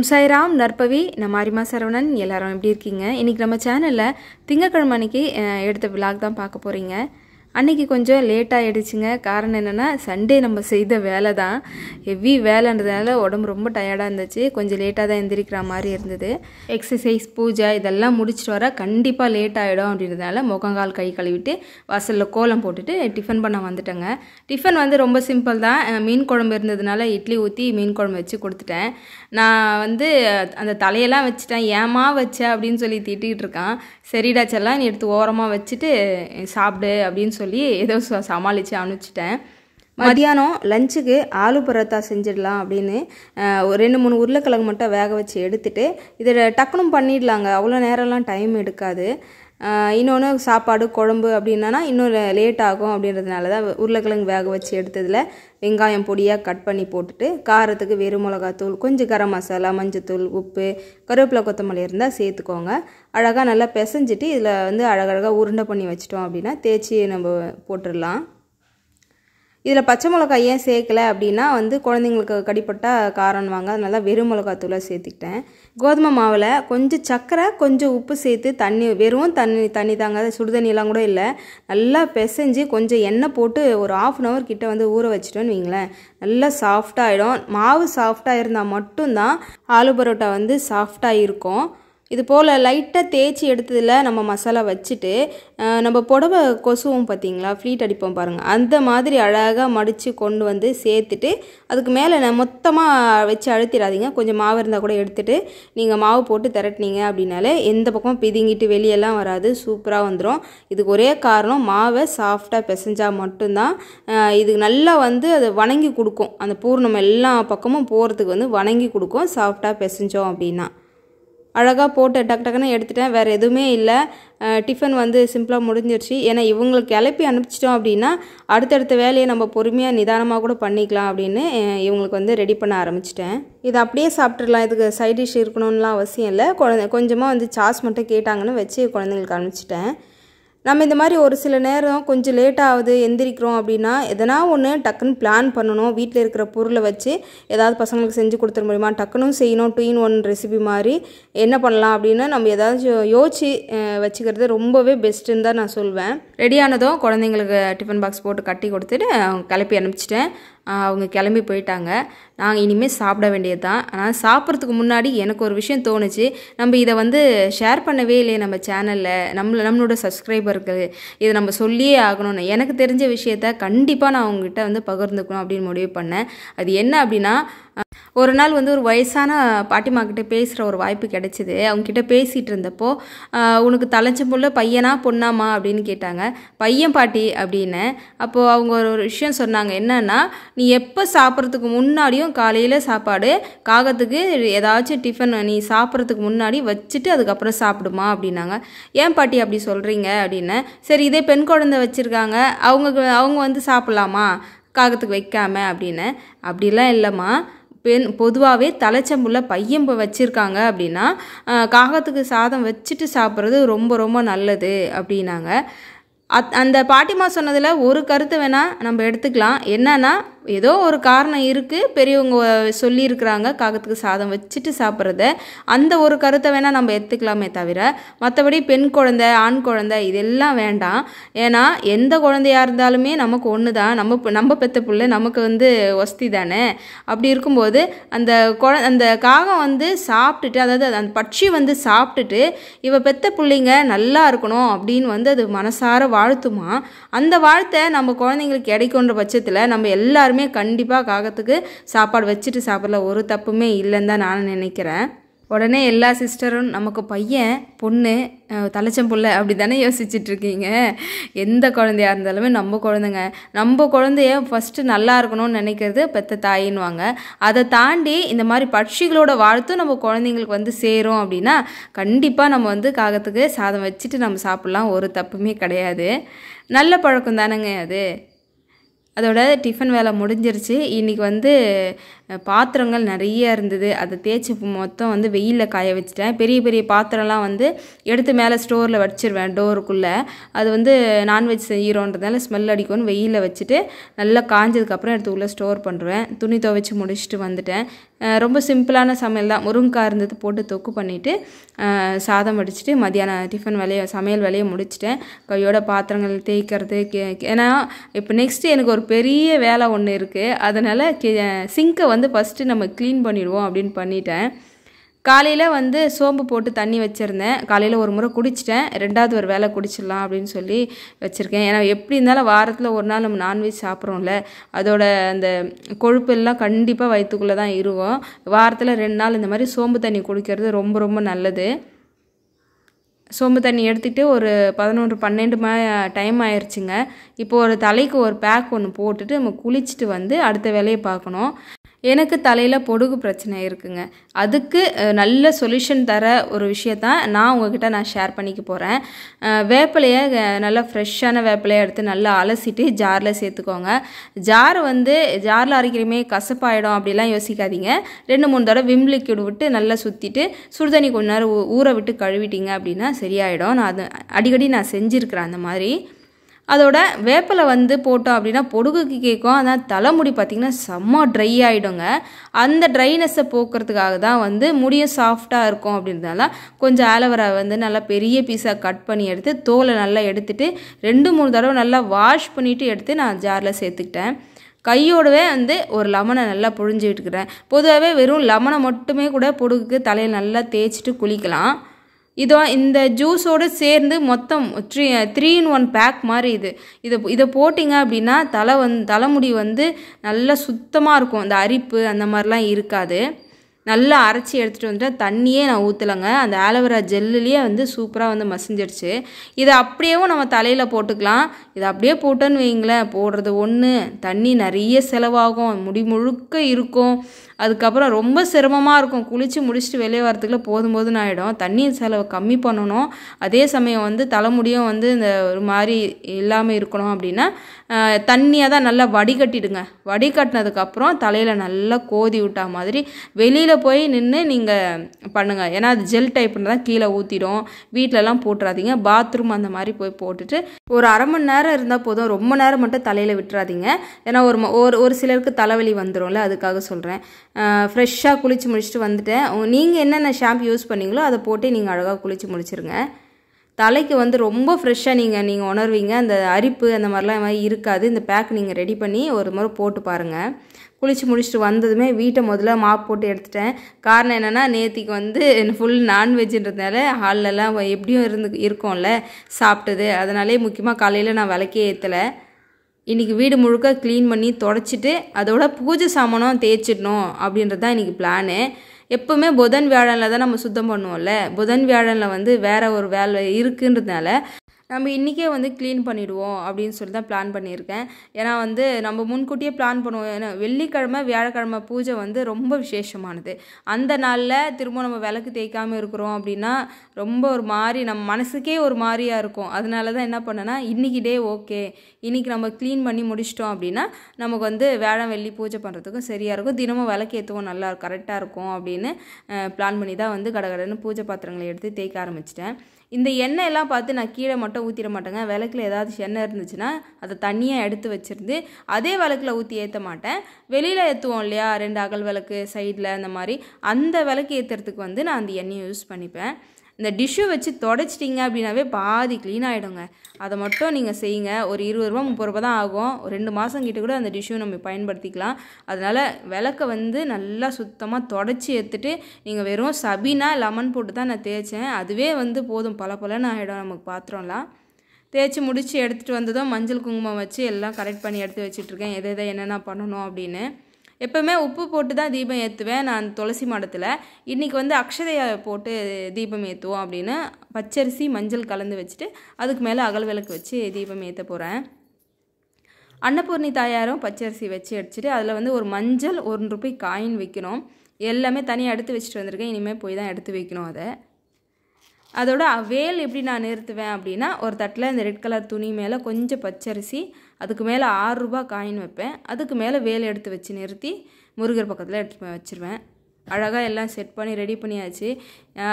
ஓம் சாய்ராம் நற்பவி நான் மாரிமா சரவணன் எல்லாரும் எப்படி இருக்கீங்க இன்றைக்கி நம்ம சேனலில் திங்கக்கிழமை அன்னைக்கு எடுத்த விழாக் தான் பார்க்க போகிறீங்க அன்றைக்கி கொஞ்சம் லேட் ஆகிடுச்சுங்க காரணம் என்னென்னா சண்டே நம்ம செய்த வேலை தான் ஹெவி வேலைன்றதுனால உடம்பு ரொம்ப டயர்டாக இருந்துச்சு கொஞ்சம் லேட்டாக தான் எந்திரிக்கிற மாதிரி இருந்தது எக்ஸசைஸ் பூஜை இதெல்லாம் முடிச்சுட்டு வர கண்டிப்பாக லேட் ஆகிடும் அப்படின்றதுனால முகங்கால் கை கழுவிட்டு வாசலில் கோலம் போட்டுட்டு டிஃபன் பண்ண வந்துட்டேங்க டிஃபன் வந்து ரொம்ப சிம்பிள் தான் மீன் குழம்பு இருந்ததுனால இட்லி ஊற்றி மீன் குழம்பு வச்சு கொடுத்துட்டேன் நான் வந்து அந்த தலையெல்லாம் வச்சுட்டேன் ஏமா வச்ச அப்படின்னு சொல்லி திட்டிகிட்டு இருக்கான் சரிடாச்செல்லாம் நீ எடுத்து ஓரமாக வச்சுட்டு சாப்பிடு அப்படின்னு சொல்லி ஏதோ சமாளித்து அனுப்பிச்சிட்டேன் மதியானம் லஞ்சுக்கு ஆலு பரோட்டா செஞ்சிடலாம் அப்படின்னு ஒரு ரெண்டு மூணு உருளைக்கிழங்கு மட்டும் வேக வச்சு எடுத்துகிட்டு இதை டக்குனும் பண்ணிடலாங்க அவ்வளோ நேரம்லாம் டைம் எடுக்காது இன்னொன்று சாப்பாடு குழம்பு அப்படின்னா இன்னும் லேட் ஆகும் அப்படின்றதுனால தான் உருளைக்கிழங்கு வேக வச்சு எடுத்ததில் வெங்காயம் பொடியாக கட் பண்ணி போட்டுட்டு காரத்துக்கு வெறும் மிளகாத்தூள் கொஞ்சம் கரம் மசாலா மஞ்சத்தூள் உப்பு கருவேப்பிலை கொத்தமல்லி இருந்தால் சேர்த்துக்கோங்க அழகாக நல்லா பிசைஞ்சிட்டு இதில் வந்து அழகழகாக உருண்டை பண்ணி வச்சிட்டோம் அப்படின்னா தேய்ச்சி நம்ம போட்டுடலாம் இதில் பச்சை மிளகாய் ஏன் சேர்க்கலை அப்படின்னா வந்து குழந்தைங்களுக்கு கடிப்பட்டால் காரம்வாங்க அதனால வெறும் மிளகாத்தூளை சேர்த்துக்கிட்டேன் கோதுமை மாவில் கொஞ்சம் சக்கரை கொஞ்சம் உப்பு சேர்த்து தண்ணி வெறும் தண்ணி தண்ணி தாங்க சுடுதண்ணிலாம் கூட இல்லை நல்லா பிசைஞ்சு கொஞ்சம் எண்ணெய் போட்டு ஒரு ஆஃப் அன் ஹவர் கிட்டே வந்து ஊற வச்சிட்டோன்னு வைங்களேன் நல்லா சாஃப்டாகிடும் மாவு சாஃப்டாக இருந்தால் மட்டும்தான் ஆலு பரோட்டா வந்து சாஃப்டாக இருக்கும் இது போல் லைட்டாக தேய்ச்சி எடுத்ததில் நம்ம மசாலா வச்சுட்டு நம்ம புடவை கொசுவும் பார்த்திங்களா ஃப்ளீட் அடிப்போம் பாருங்கள் அந்த மாதிரி அழகாக மடித்து கொண்டு வந்து சேர்த்துட்டு அதுக்கு மேலே மொத்தமாக வச்சு அழுத்திடாதீங்க கொஞ்சம் மாவு இருந்தால் கூட எடுத்துகிட்டு நீங்கள் மாவு போட்டு திரட்டினீங்க அப்படின்னாலே எந்த பக்கம் பிதுங்கிட்டு வெளியெல்லாம் வராது சூப்பராக வந்துடும் இதுக்கு ஒரே காரணம் மாவை சாஃப்டாக பிசைஞ்சால் மட்டும்தான் இது நல்லா வந்து அதை வணங்கி கொடுக்கும் அந்த பூர்ணம் எல்லா பக்கமும் போகிறதுக்கு வந்து வணங்கி கொடுக்கும் சாஃப்டாக பிசைஞ்சோம் அப்படின்னா அழகாக போட்டு டக்கு டக்குன்னு எடுத்துட்டேன் வேறு எதுவுமே இல்லை டிஃபன் வந்து சிம்பிளாக முடிஞ்சிருச்சு ஏன்னா இவங்களுக்கு கிளப்பி அனுப்பிச்சிட்டோம் அப்படின்னா அடுத்தடுத்த வேலையை நம்ம பொறுமையாக நிதானமாக கூட பண்ணிக்கலாம் அப்படின்னு இவங்களுக்கு வந்து ரெடி பண்ண ஆரம்பிச்சிட்டேன் இது அப்படியே சாப்பிட்றலாம் இதுக்கு சைட் டிஷ் இருக்கணும்லாம் அவசியம் இல்லை குழந்தை கொஞ்சமாக வந்து சாஸ் மட்டும் கேட்டாங்கன்னு வச்சு குழந்தைங்களுக்கு அனுப்பிச்சிட்டேன் நம்ம இந்த மாதிரி ஒரு சில நேரம் கொஞ்சம் லேட்டாகுது எந்திரிக்கிறோம் அப்படின்னா எதனா ஒன்று டக்குன்னு பிளான் பண்ணணும் வீட்டில் இருக்கிற பொருளை வச்சு ஏதாவது பசங்களுக்கு செஞ்சு கொடுத்துட முடியுமா டக்குன்னு செய்யணும் டூ இன் ஒன் ரெசிபி மாதிரி என்ன பண்ணலாம் அப்படின்னு நம்ம ஏதாச்சும் யோசிச்சு வச்சுக்கிறது ரொம்பவே பெஸ்ட்டுன்னு தான் நான் சொல்வேன் ரெடியானதும் குழந்தைங்களுக்கு டிஃபன் பாக்ஸ் போட்டு கட்டி கொடுத்துட்டு கிளப்பி அனுப்பிச்சிட்டேன் அவங்க கிளம்பி போயிட்டாங்க நாங்கள் இனிமேல் சாப்பிட வேண்டியது தான் ஆனால் சாப்பிட்றதுக்கு முன்னாடி எனக்கு ஒரு விஷயம் தோணுச்சு நம்ம இதை வந்து ஷேர் பண்ணவே இல்லையே நம்ம சேனலில் நம்மள நம்மளோட சப்ஸ்கிரைபருக்கு இதை நம்ம சொல்லியே ஆகணும்னு எனக்கு தெரிஞ்ச விஷயத்த கண்டிப்பாக நான் அவங்ககிட்ட வந்து பகிர்ந்துக்கணும் அப்படின்னு முடிவு பண்ணேன் அது என்ன அப்படின்னா ஒரு நாள் வந்து ஒரு வயசான பாட்டிமாக்கிட்ட பேசுகிற ஒரு வாய்ப்பு அவங்க அவங்கக்கிட்ட பேசிகிட்டு இருந்தப்போ உனக்கு தலைச்ச புள்ள பையனா பொண்ணாமா அப்படின்னு கேட்டாங்க பையன் பாட்டி அப்படின்னு அப்போது அவங்க ஒரு விஷயம் சொன்னாங்க என்னென்னா நீ எப்போ சாப்பிட்றதுக்கு முன்னாடியும் காலையில் சாப்பாடு காகத்துக்கு ஏதாச்சும் டிஃபன் நீ சாப்பிட்றதுக்கு முன்னாடி வச்சுட்டு அதுக்கப்புறம் சாப்பிடுமா அப்படின்னாங்க ஏன் பாட்டி அப்படி சொல்கிறீங்க அப்படின்னு சரி இதே பெண் குழந்தை வச்சுருக்காங்க அவங்க அவங்க வந்து சாப்பிட்லாமா காகத்துக்கு வைக்காம அப்படின்னு அப்படிலாம் இல்லைம்மா பெண் பொதுவாகவே தலைச்சம்புள்ள பையம்பு வச்சுருக்காங்க அப்படின்னா காகத்துக்கு சாதம் வச்சுட்டு சாப்பிட்றது ரொம்ப ரொம்ப நல்லது அப்படின்னாங்க அத் அந்த பாட்டிமா சொன்னதில் ஒரு கருத்து வேணால் நம்ம எடுத்துக்கலாம் என்னென்னா ஏதோ ஒரு காரணம் இருக்குது பெரியவங்க சொல்லியிருக்கிறாங்க காகத்துக்கு சாதம் வச்சுட்டு சாப்பிட்றத அந்த ஒரு கருத்தை வேணால் நம்ம எடுத்துக்கலாமே தவிர மற்றபடி பெண் குழந்தை ஆண் குழந்தை இதெல்லாம் வேண்டாம் ஏன்னா எந்த குழந்தையாக இருந்தாலுமே நமக்கு ஒன்று தான் நம்ம நம்ம பெத்த பிள்ளை நமக்கு வந்து வசதி தானே அப்படி இருக்கும்போது அந்த குழ அந்த காகம் வந்து சாப்பிட்டுட்டு அதாவது அந்த பட்சி வந்து சாப்பிட்டுட்டு இவ பெத்த பிள்ளைங்க நல்லா இருக்கணும் அப்படின்னு வந்து அது மனசார வாழ்த்துமா அந்த வாழ்த்தை நம்ம குழந்தைங்களுக்கு கிடைக்குன்ற பட்சத்தில் நம்ம எல்லாரும் எல்லாருமே கண்டிப்பாக காகத்துக்கு சாப்பாடு வச்சுட்டு சாப்பிடல ஒரு தப்புமே இல்லைன்னு தான் நான் நினைக்கிறேன் உடனே எல்லா சிஸ்டரும் நமக்கு பையன் பொண்ணு தலைச்சம்புள்ள அப்படி தானே யோசிச்சுட்ருக்கீங்க எந்த குழந்தையாக இருந்தாலுமே நம்ம குழந்தைங்க நம்ம குழந்தைய ஃபஸ்ட்டு நல்லா இருக்கணும்னு நினைக்கிறது பெத்த தாயின்வாங்க அதை தாண்டி இந்த மாதிரி பட்சிகளோட வாழ்த்தும் நம்ம குழந்தைங்களுக்கு வந்து சேரும் அப்படின்னா கண்டிப்பாக நம்ம வந்து காகத்துக்கு சாதம் வச்சுட்டு நம்ம சாப்பிட்லாம் ஒரு தப்புமே கிடையாது நல்ல பழக்கம் தானேங்க அது அதோட டிஃபன் வேலை முடிஞ்சிருச்சு இன்றைக்கி வந்து பாத்திரங்கள் நிறைய இருந்தது அதை தேய்ச்சி மொத்தம் வந்து வெயிலில் காய வச்சுட்டேன் பெரிய பெரிய பாத்திரம்லாம் வந்து எடுத்து மேலே ஸ்டோரில் வச்சிருவேன் டோருக்குள்ளே அது வந்து நான்வெஜ் செய்கிறோன்றதால ஸ்மெல் அடிக்கும்னு வெயிலில் வச்சுட்டு நல்லா காஞ்சதுக்கப்புறம் எடுத்து உள்ளே ஸ்டோர் பண்ணுறேன் துணி துவைச்சி முடிச்சுட்டு வந்துட்டேன் ரொம்ப சிம்பிளான சமையல் தான் முருங்கக்காய் இருந்தது போட்டு தொக்கு பண்ணிவிட்டு சாதம் வடிச்சிட்டு மதியானம் டிஃபன் வேலையை சமையல் வேலையை முடிச்சிட்டேன் கையோட பாத்திரங்கள் தேய்க்கிறது கே ஏன்னா இப்போ நெக்ஸ்ட்டு எனக்கு ஒரு பெரிய வேலை ஒன்று இருக்குது அதனால் சிங்கை வந்து வந்து ஃபஸ்ட்டு நம்ம க்ளீன் பண்ணிடுவோம் அப்படின்னு பண்ணிட்டேன் காலையில் வந்து சோம்பு போட்டு தண்ணி வச்சுருந்தேன் காலையில் ஒரு முறை குடிச்சிட்டேன் ரெண்டாவது ஒரு வேலை குடிச்சிடலாம் அப்படின்னு சொல்லி வச்சுருக்கேன் ஏன்னா எப்படி இருந்தாலும் வாரத்தில் ஒரு நாள் நம்ம நான்வெஜ் சாப்பிட்றோம்ல அதோட அந்த கொழுப்பு எல்லாம் கண்டிப்பாக வயிற்றுக்குள்ளே தான் இருக்கும் வாரத்தில் ரெண்டு நாள் இந்த மாதிரி சோம்பு தண்ணி குடிக்கிறது ரொம்ப ரொம்ப நல்லது சோம்பு தண்ணி எடுத்துகிட்டு ஒரு பதினொன்று பன்னெண்டு மா டைம் ஆயிடுச்சுங்க இப்போ ஒரு தலைக்கு ஒரு பேக் ஒன்று போட்டுட்டு நம்ம குளிச்சுட்டு வந்து அடுத்த வேலையை பார்க்கணும் எனக்கு தலையில் பொடுகு பிரச்சனை இருக்குங்க அதுக்கு நல்ல சொல்யூஷன் தர ஒரு விஷயத்தான் நான் உங்ககிட்ட நான் ஷேர் பண்ணிக்க போகிறேன் வேப்பிலையை நல்லா ஃப்ரெஷ்ஷான வேப்பிலையை எடுத்து நல்லா அலசிட்டு ஜாரில் சேர்த்துக்கோங்க ஜார் வந்து ஜாரில் அரைக்கிறமே கசப்பாயிடும் அப்படிலாம் யோசிக்காதீங்க ரெண்டு மூணு தடவை விம் லிக்யூடு விட்டு நல்லா சுற்றிட்டு சுடுதண்ணி கொஞ்ச நேரம் ஊற விட்டு கழுவிட்டீங்க அப்படின்னா சரியாயிடும் நான் அது அடிக்கடி நான் செஞ்சுருக்கிறேன் அந்த மாதிரி அதோட வேப்பலை வந்து போட்டோம் அப்படின்னா பொடுகுக்கு கேட்கும் அதான் தலைமுடி பார்த்திங்கன்னா செம்ம ட்ரை ஆகிடுங்க அந்த ட்ரைனஸை போக்குறதுக்காக தான் வந்து முடியும் சாஃப்டாக இருக்கும் அப்படின்றதுனால கொஞ்சம் ஆலோவரா வந்து நல்லா பெரிய பீஸாக கட் பண்ணி எடுத்து தோலை நல்லா எடுத்துகிட்டு ரெண்டு மூணு தடவை நல்லா வாஷ் பண்ணிவிட்டு எடுத்து நான் ஜாரில் சேர்த்துக்கிட்டேன் கையோடவே வந்து ஒரு லெமனை நல்லா புழிஞ்சு விட்டுக்கிறேன் பொதுவாகவே வெறும் லெமனை மட்டுமே கூட பொடுகுக்கு தலையில் நல்லா தேய்ச்சிட்டு குளிக்கலாம் இதோ இந்த ஜூஸோடு சேர்ந்து மொத்தம் three three in one pack மாதிரி இது இதை இதை போட்டிங்க அப்படின்னா தலை வந் தலைமுடி வந்து நல்லா சுத்தமாக இருக்கும் அந்த அரிப்பு அந்த மாதிரிலாம் இருக்காது நல்லா அரைச்சி எடுத்துகிட்டு வந்துட்டு தண்ணியே நான் ஊற்றலைங்க அந்த ஆலோவேரா ஜெல்லுலேயே வந்து சூப்பராக வந்து மசிஞ்சிடுச்சு இதை அப்படியேவும் நம்ம தலையில் போட்டுக்கலாம் இதை அப்படியே போட்டோன்னு வைங்களேன் போடுறது ஒன்று தண்ணி நிறைய செலவாகும் முடி முழுக்க இருக்கும் அதுக்கப்புறம் ரொம்ப சிரமமாக இருக்கும் குளித்து முடிச்சுட்டு வெளியே வரத்துக்குள்ள போதும் போது ஆகிடும் தண்ணீர் செலவை கம்மி பண்ணணும் அதே சமயம் வந்து தலைமுடியும் வந்து இந்த ஒரு மாதிரி இல்லாமல் இருக்கணும் அப்படின்னா தண்ணியை தான் நல்லா வடிகட்டிடுங்க வடிகட்டினதுக்கப்புறம் தலையில் நல்லா கோதி விட்டா மாதிரி வெளியில் போய் நின்று நீங்கள் பண்ணுங்கள் ஏன்னா அது ஜெல் டைப்னு தான் கீழே ஊற்றிடும் வீட்டிலலாம் போட்டுறாதீங்க பாத்ரூம் அந்த மாதிரி போய் போட்டுட்டு ஒரு அரை மணி நேரம் இருந்தால் போதும் ரொம்ப நேரம் மட்டும் தலையில் விட்டுறாதீங்க ஏன்னா ஒரு ஒரு ஒரு சிலருக்கு தலைவலி வந்துடும்ல அதுக்காக சொல்கிறேன் ஃப்ரெஷ்ஷாக குளித்து முடிச்சுட்டு வந்துட்டேன் நீங்கள் என்னென்ன ஷாம்பு யூஸ் பண்ணீங்களோ அதை போட்டு நீங்கள் அழகாக குளித்து முடிச்சிருங்க தலைக்கு வந்து ரொம்ப ஃப்ரெஷ்ஷாக நீங்கள் நீங்கள் உணர்வீங்க அந்த அரிப்பு அந்த மாதிரிலாம் இருக்காது இந்த பேக் நீங்கள் ரெடி பண்ணி ஒரு முறை போட்டு பாருங்கள் குளித்து முடிச்சுட்டு வந்ததுமே வீட்டை முதல்ல மாப் போட்டு எடுத்துட்டேன் காரணம் என்னென்னா நேத்திக்கு வந்து ஃபுல் நான்வெஜ்ன்றதுனால ஹால்லலாம் எப்படியும் இருந்து இருக்கும்ல சாப்பிட்டது அதனாலே முக்கியமாக காலையில் நான் விளக்கே ஏற்றலை இன்றைக்கி வீடு முழுக்க க்ளீன் பண்ணி தொடச்சிட்டு அதோட பூஜை சாமானம் தேய்ச்சிடணும் அப்படின்றது தான் இன்றைக்கி பிளானு எப்போவுமே புதன் வியாழனில் தான் நம்ம சுத்தம் பண்ணுவோம்ல புதன் வியாழனில் வந்து வேறு ஒரு வேலை இருக்குன்றதுனால நம்ம இன்றைக்கே வந்து க்ளீன் பண்ணிவிடுவோம் அப்படின்னு சொல்லி தான் பிளான் பண்ணியிருக்கேன் ஏன்னா வந்து நம்ம முன்கூட்டியே பிளான் பண்ணுவோம் ஏன்னா வெள்ளிக்கிழமை வியாழக்கிழமை பூஜை வந்து ரொம்ப விசேஷமானது அந்த நாளில் திரும்ப நம்ம விளக்கு தேய்க்காமல் இருக்கிறோம் அப்படின்னா ரொம்ப ஒரு மாதிரி நம்ம மனசுக்கே ஒரு மாதிரியாக இருக்கும் அதனால தான் என்ன பண்ணனா இன்றைக்கி டே ஓகே இன்றைக்கி நம்ம க்ளீன் பண்ணி முடிச்சிட்டோம் அப்படின்னா நமக்கு வந்து வேளாண் வெள்ளி பூஜை பண்ணுறதுக்கும் சரியாக இருக்கும் தினமும் விளக்கு ஏற்றுவோம் நல்லா கரெக்டாக இருக்கும் அப்படின்னு பிளான் பண்ணி தான் வந்து கடகடன்னு பூஜை பாத்திரங்களை எடுத்து தேய்க்க ஆரம்பிச்சிட்டேன் இந்த எண்ணெய் எல்லாம் பார்த்து நான் கீழே மட்டும் டேரெக்டாக ஊற்றிட மாட்டேங்க விளக்கில் ஏதாவது எண்ணெய் இருந்துச்சுன்னா அதை தண்ணியாக எடுத்து வச்சுருந்து அதே விளக்கில் ஊற்றி ஏற்ற மாட்டேன் வெளியில் ஏற்றுவோம் இல்லையா ரெண்டு அகல் விளக்கு சைடில் அந்த மாதிரி அந்த விளக்கு ஏற்றுறதுக்கு வந்து நான் அந்த எண்ணெயை யூஸ் பண்ணிப்பேன் இந்த டிஷ்ஷு வச்சு தொடச்சிட்டிங்க அப்படின்னாவே பாதி க்ளீன் ஆகிடுங்க அதை மட்டும் நீங்கள் செய்யுங்க ஒரு இருபது ரூபா முப்பது ரூபா தான் ஆகும் ஒரு ரெண்டு மாதம் கிட்ட கூட அந்த டிஷ்ஷு நம்ம பயன்படுத்திக்கலாம் அதனால் விளக்க வந்து நல்லா சுத்தமாக தொடச்சி எடுத்துட்டு நீங்கள் வெறும் சபினா லெமன் போட்டு தான் நான் தேய்ச்சேன் அதுவே வந்து போதும் பல பலன்னு ஆகிடும் நமக்கு பாத்திரம்லாம் தேய்ச்சி முடித்து எடுத்துகிட்டு வந்ததும் மஞ்சள் குங்குமம் வச்சு எல்லாம் கரெக்ட் பண்ணி எடுத்து வச்சுட்ருக்கேன் எதை எதை என்னென்ன பண்ணணும் அப்படின்னு எப்போவுமே உப்பு போட்டு தான் தீபம் ஏற்றுவேன் நான் துளசி மாடத்தில் இன்றைக்கி வந்து அக்ஷதையை போட்டு தீபம் ஏற்றுவோம் அப்படின்னு பச்சரிசி மஞ்சள் கலந்து வச்சுட்டு அதுக்கு மேலே அகல் விளக்கு வச்சு தீபம் ஏற்ற போகிறேன் அன்னபூர்ணி தாயாரும் பச்சரிசி வச்சு அடிச்சுட்டு அதில் வந்து ஒரு மஞ்சள் ஒரு ரூபாய் காயின் வைக்கணும் எல்லாமே தனியாக எடுத்து வச்சுட்டு வந்திருக்கேன் இனிமேல் போய் தான் எடுத்து வைக்கணும் அதை அதோட வேல் எப்படி நான் நிறுத்துவேன் அப்படின்னா ஒரு தட்டில் இந்த ரெட் கலர் துணி மேலே கொஞ்சம் பச்சரிசி அதுக்கு மேலே ஆறுரூபா காயின் வைப்பேன் அதுக்கு மேலே வேலை எடுத்து வச்சு நிறுத்தி முருகர் பக்கத்தில் எடுத்து போய் வச்சுருவேன் அழகாக எல்லாம் செட் பண்ணி ரெடி பண்ணியாச்சு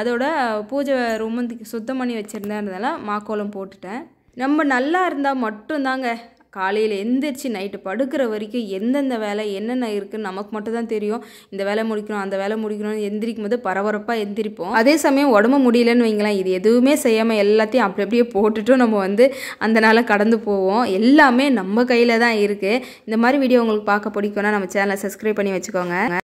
அதோட பூஜை ரொம்ப சுத்தம் பண்ணி வச்சுருந்தேன்றதெல்லாம் மாக்கோலம் போட்டுட்டேன் நம்ம நல்லா இருந்தால் மட்டும்தாங்க காலையில் எந்திரிச்சு நைட்டு படுக்கிற வரைக்கும் எந்தெந்த வேலை என்னென்ன இருக்குன்னு நமக்கு மட்டும் தான் தெரியும் இந்த வேலை முடிக்கணும் அந்த வேலை முடிக்கணும்னு எந்திரிக்கும் போது பரபரப்பாக எந்திரிப்போம் அதே சமயம் உடம்பு முடியலன்னு வைங்களேன் இது எதுவுமே செய்யாமல் எல்லாத்தையும் அப்படி அப்படியே போட்டுட்டும் நம்ம வந்து அந்த நாளை கடந்து போவோம் எல்லாமே நம்ம கையில் தான் இருக்குது இந்த மாதிரி வீடியோ உங்களுக்கு பார்க்க பிடிக்கும்னா நம்ம சேனலை சப்ஸ்கிரைப் பண்ணி வச்சுக்கோங்க